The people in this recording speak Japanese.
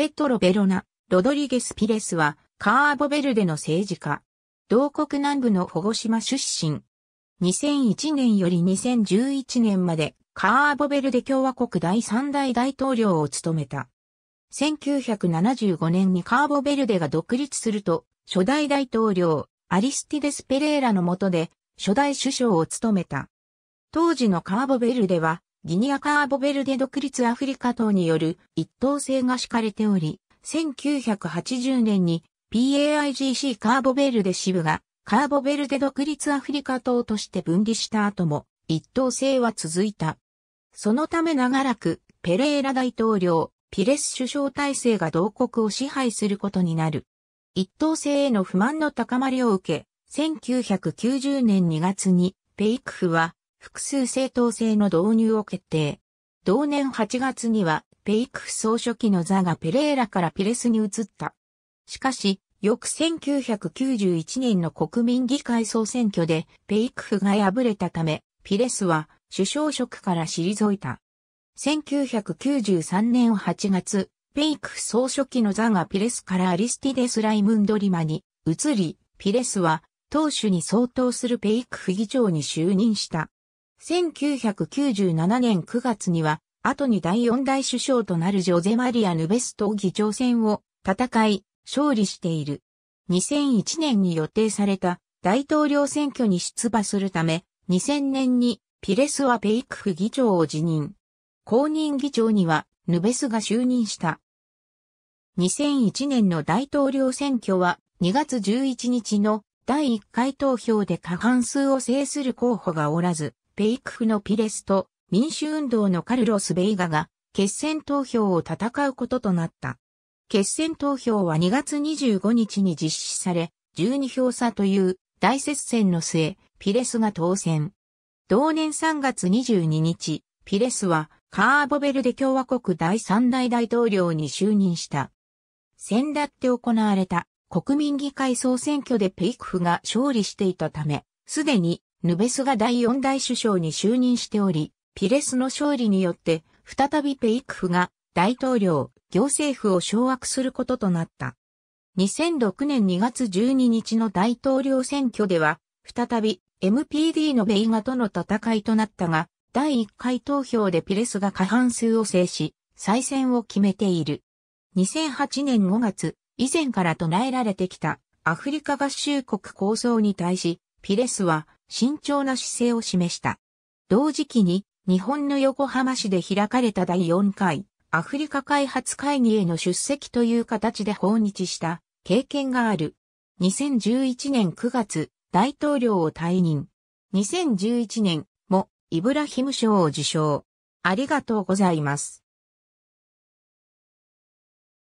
ペトロ・ベロナ、ロドリゲス・ピレスは、カーボベルデの政治家。同国南部の保護島出身。2001年より2011年まで、カーボベルデ共和国第三代大統領を務めた。1975年にカーボベルデが独立すると、初代大統領、アリスティデス・ペレーラの下で、初代首相を務めた。当時のカーボベルデは、ギニアカーボベルデ独立アフリカ党による一党制が敷かれており、1980年に PAIGC カーボベルデ支部がカーボベルデ独立アフリカ党として分離した後も一党制は続いた。そのため長らくペレーラ大統領、ピレス首相体制が同国を支配することになる。一党制への不満の高まりを受け、1990年2月にペイクフは複数正当性の導入を決定。同年8月には、ペイクフ総書記の座がペレーラからピレスに移った。しかし、翌1991年の国民議会総選挙で、ペイクフが敗れたため、ピレスは首相職から退いた。1993年8月、ペイクフ総書記の座がピレスからアリスティデス・ライムンドリマに移り、ピレスは党首に相当するペイクフ議長に就任した。1997年9月には、後に第四代首相となるジョゼマリア・ヌベスと議長選を戦い、勝利している。2001年に予定された大統領選挙に出馬するため、2000年にピレスはペイクフ議長を辞任。公認議長にはヌベスが就任した。2001年の大統領選挙は2月11日の第1回投票で過半数を制する候補がおらず、ペイクフのピレスと民主運動のカルロス・ベイガが決戦投票を戦うこととなった。決戦投票は2月25日に実施され、12票差という大接戦の末、ピレスが当選。同年3月22日、ピレスはカーボベルデ共和国第三大大統領に就任した。先だって行われた国民議会総選挙でペイクフが勝利していたため、すでにヌベスが第四代首相に就任しており、ピレスの勝利によって、再びペイクフが大統領、行政府を掌握することとなった。2006年2月12日の大統領選挙では、再び MPD のベイガとの戦いとなったが、第1回投票でピレスが過半数を制し、再選を決めている。2008年5月、以前から唱えられてきたアフリカ合衆国構想に対し、ピレスは慎重な姿勢を示した。同時期に日本の横浜市で開かれた第4回アフリカ開発会議への出席という形で訪日した経験がある。2011年9月、大統領を退任。2011年もイブラヒム賞を受賞。ありがとうございます。